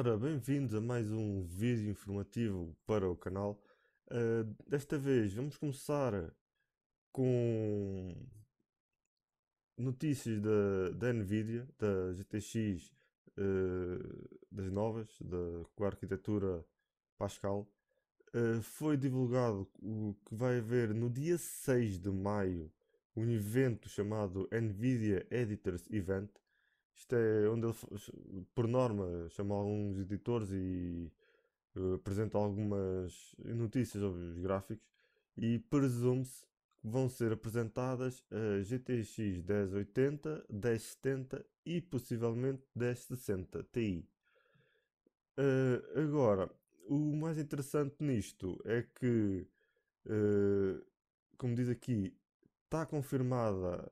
Ora, bem-vindos a mais um vídeo informativo para o canal. Uh, desta vez vamos começar com notícias da, da Nvidia, da GTX, uh, eh, das novas, da, com a arquitetura Pascal. Uh, foi divulgado o que vai haver no dia 6 de maio um evento chamado Nvidia Editors Event isto é onde ele, por norma, chama alguns editores e uh, apresenta algumas notícias sobre os gráficos e presume-se que vão ser apresentadas a GTX 1080, 1070 e possivelmente 1060 Ti. Uh, agora, o mais interessante nisto é que, uh, como diz aqui, está confirmada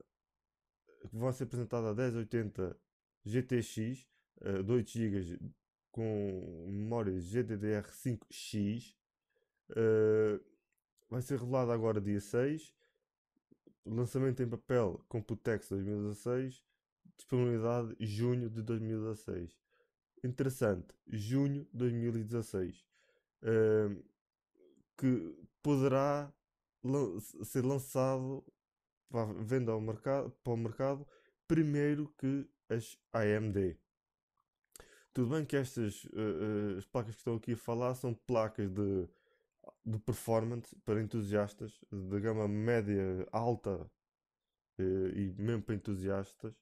que vão ser apresentadas a 1080 GTX, uh, 2 GB com memória GDDR5X. Uh, eh, vai ser revelado agora dia 6. Lançamento em papel Computex 2016. Disponibilidade junho de 2016. Interessante, junho de 2016. Uh, que poderá lan ser lançado para venda ao mercado, para o mercado primeiro que as AMD. Tudo bem que estas uh, uh, placas que estou aqui a falar são placas de, de performance para entusiastas, de gama média alta uh, e mesmo para entusiastas,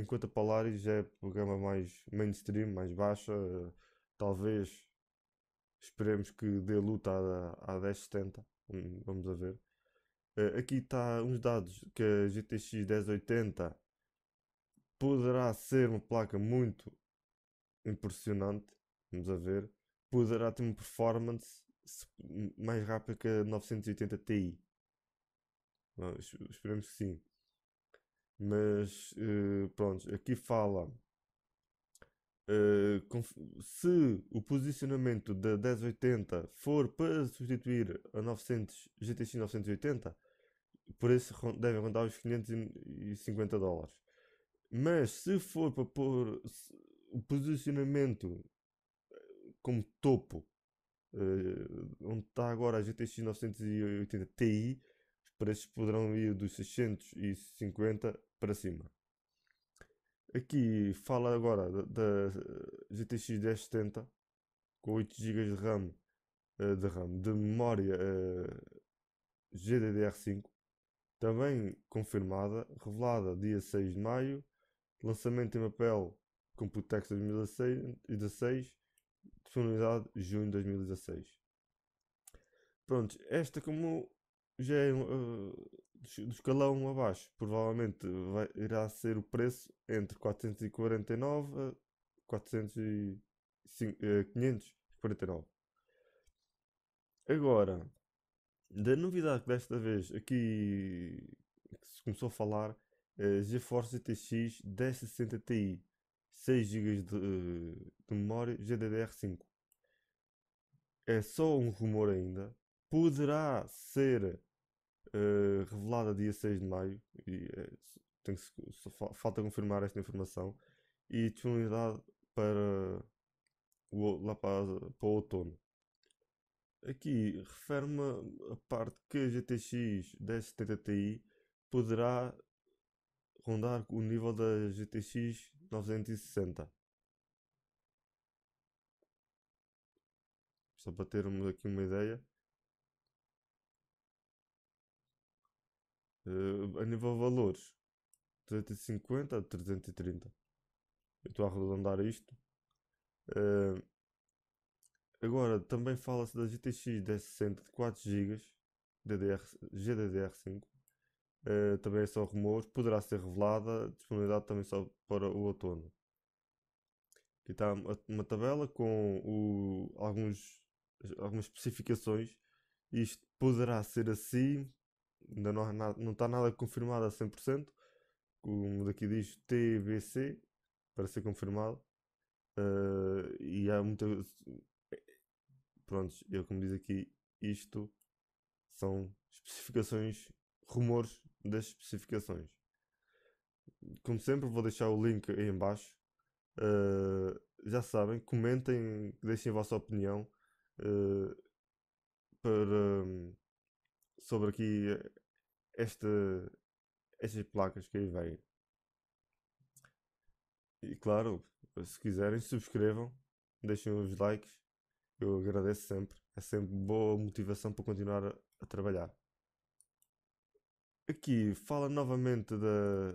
enquanto a Polaris é a gama mais mainstream, mais baixa, talvez esperemos que dê luta à, à 1070, vamos a ver. aqui está uns dados que a GTX 1080 poderá ser uma placa muito impressionante. Vamos a ver. Poderá ter uma performance mais rápida que a 980 Ti. Não, esperemos que sim. Mas uh, pronto, aqui fala uh, se o posicionamento da 1080 for para substituir a 900, GTX 980, por isso devem rondar os 550 dólares. Mas se for para pôr o posicionamento eh, como topo, uh, onde está agora a GTX 980 Ti, os preços poderão ir dos 650 para cima. Aqui fala agora da, GTX 1070 com 8 GB de RAM, uh, de, RAM de memória uh, GDDR5, também confirmada, revelada dia 6 de maio Lançamento em papel Computex 2016, disponibilidade junho de 2016. Pronto, esta como já é uh, do escalão abaixo, provavelmente vai, irá ser o preço entre 449 a 400 549. Eh, Agora, da novidade que desta vez aqui que se começou a falar eh, GeForce GTX 1060 Ti, 6 GB de, eh, de memória GDDR5. É só um rumor ainda. Poderá ser uh, eh, revelada dia 6 de maio. E, uh, tem que, só falta confirmar esta informação. E disponibilidade para, o, lá para, para o outono. Aqui refere-me a parte que a GTX 1070 Ti poderá rondar o nível da GTX 960. Só para termos aqui uma ideia. Uh, a nível de valores, 350 a 330. Eu estou a arredondar isto. Uh, agora, também fala-se da GTX 1060 de 4 GB DDR, GDDR5. Eh, também é só rumores, poderá ser revelada, disponibilidade também só para o outono. Aqui está uma tabela com o, alguns, algumas especificações. Isto poderá ser assim, ainda não, não está nada confirmado a 100%, como daqui diz TBC, para ser confirmado. Uh, e há muita. pronto eu como diz aqui, isto são especificações, rumores das especificações. Como sempre, vou deixar o link aí embaixo. Uh, já sabem, comentem, deixem a vossa opinião uh, para, um, sobre aqui eh, esta, estas placas que aí vêm. E claro, se quiserem, subscrevam, deixem os likes. Eu agradeço sempre. É sempre boa motivação para continuar a, a trabalhar. Aqui fala novamente da,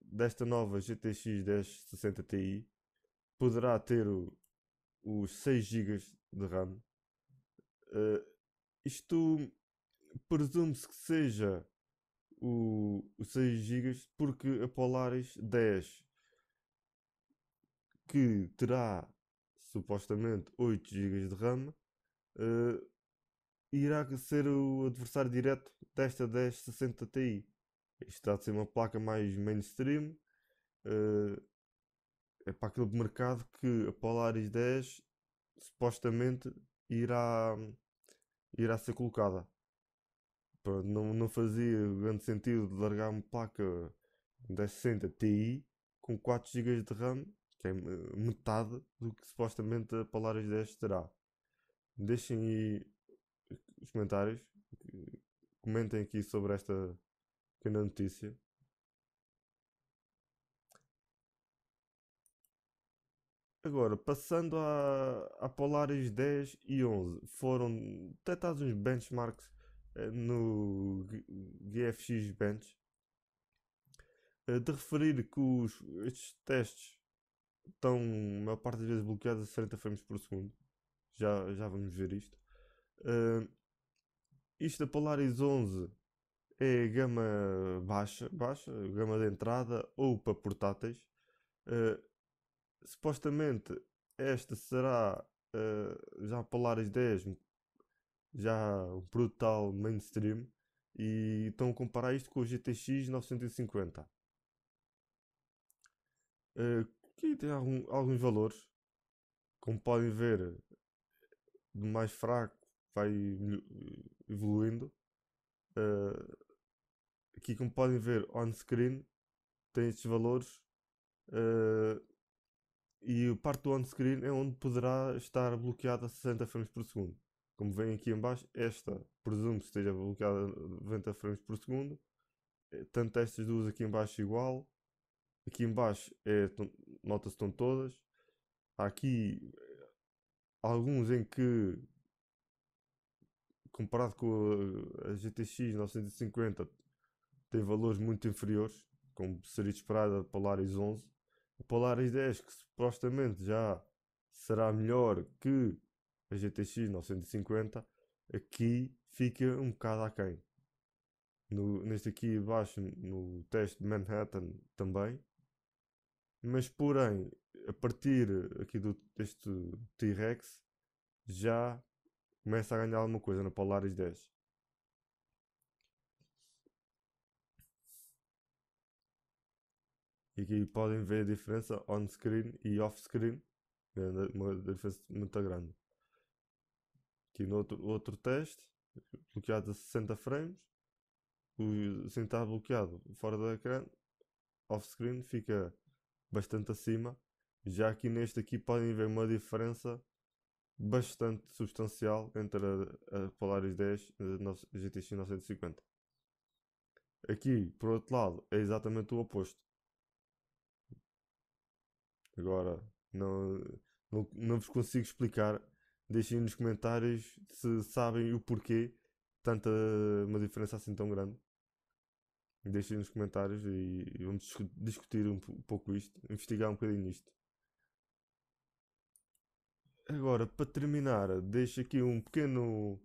desta nova GTX 1060 Ti. Poderá ter o, os 6 GB de RAM. Uh, isto presume-se que seja o, os 6 GB, porque a Polaris 10, que terá supostamente 8 GB de RAM, uh, irá ser o adversário direto desta 1060 Ti. Isto está a ser uma placa mais mainstream. Uh, é para aquele mercado que a Polaris 10 supostamente irá, irá ser colocada. Pronto, não, não fazia grande sentido largar uma placa 1060 Ti com 4 GB de RAM, que é eh, metade do que supostamente a Polaris 10 terá. Deixem aí os comentários. Comentem aqui sobre esta pequena notícia. Agora, passando à, à Polaris 10 e 11, foram detectados uns benchmarks eh, no GFX Bench. Eh, de referir que os, estes testes estão, a maior parte das vezes, bloqueados a 60 frames por segundo. Já, já vamos ver isto. Uh, isto da Polaris 11 é gama baixa, baixa, gama de entrada ou para portáteis. Uh, supostamente esta será uh, já a Polaris 10, já um brutal mainstream. E estão a comparar isto com o GTX 950. Uh, que tem algum, alguns valores, como podem ver, mais fraco vai evoluindo. Uh, aqui, como podem ver, on-screen tem estes valores uh, e a parte do on-screen é onde poderá estar bloqueada a 60 frames por segundo. Como vem aqui embaixo, esta presumo que esteja bloqueada a 90 frames por segundo. Eh, tanto estas duas aqui embaixo igual. Aqui embaixo é, nota-se estão todas. Há aqui eh, alguns em que comparado com a, GTX 950, tem valores muito inferiores, como seria esperado a Polaris 11. A Polaris 10, que supostamente já será melhor que a GTX 950, aqui fica um bocado aquém. No, neste aqui abaixo, no teste de Manhattan também. Mas porém, a partir aqui do, deste T-Rex, já começa a ganhar alguma coisa no Polaris 10. E aqui podem ver a diferença on-screen e off-screen. É uma diferença muito grande. Aqui no outro, outro teste, bloqueado a 60 frames. O, assim está bloqueado fora do ecrã, off-screen fica bastante acima. Já aqui neste aqui podem ver uma diferença bastante substancial entre a, a Polaris 10 eh, e a GTX 950. Aqui, por outro lado, é exatamente o oposto. Agora, não, não, não vos consigo explicar. Deixem nos comentários se sabem o porquê tanta uma diferença assim tão grande. Deixem nos comentários e, e vamos discutir um, um pouco isto, investigar um bocadinho isto. Agora, para terminar, deixo aqui um pequeno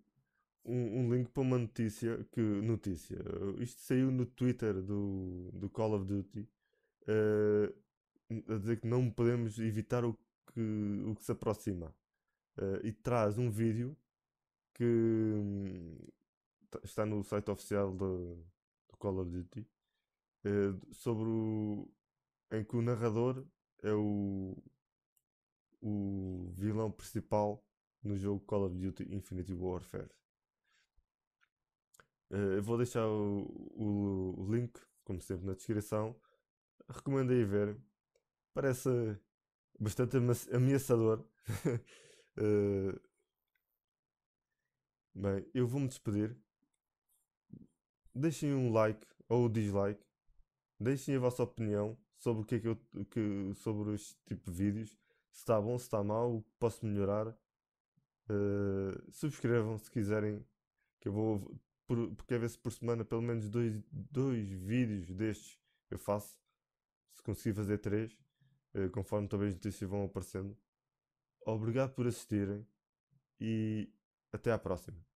um, um, link para uma notícia que notícia. Isto saiu no Twitter do, do Call of Duty uh, a dizer que não podemos evitar o que, o que se aproxima. Uh, e traz um vídeo que um, está no site oficial do, do Call of Duty uh, sobre o, em que o narrador é o o vilão principal no jogo Call of Duty Infinity Warfare. Uh, eu vou deixar o, o, o, link, como sempre, na descrição. Recomendo aí ver. Parece eh, bastante ameaçador. uh, bem, eu vou-me despedir. Deixem um like ou dislike. Deixem a vossa opinião sobre o que é que eu, que, sobre este tipo de vídeos se está bom, se está mal, posso melhorar. Uh, subscrevam se quiserem, que eu vou, por, porque ver vez por semana, pelo menos dois, dois vídeos destes eu faço. Se conseguir fazer três, uh, conforme também as notícias vão aparecendo. Obrigado por assistirem e até à próxima.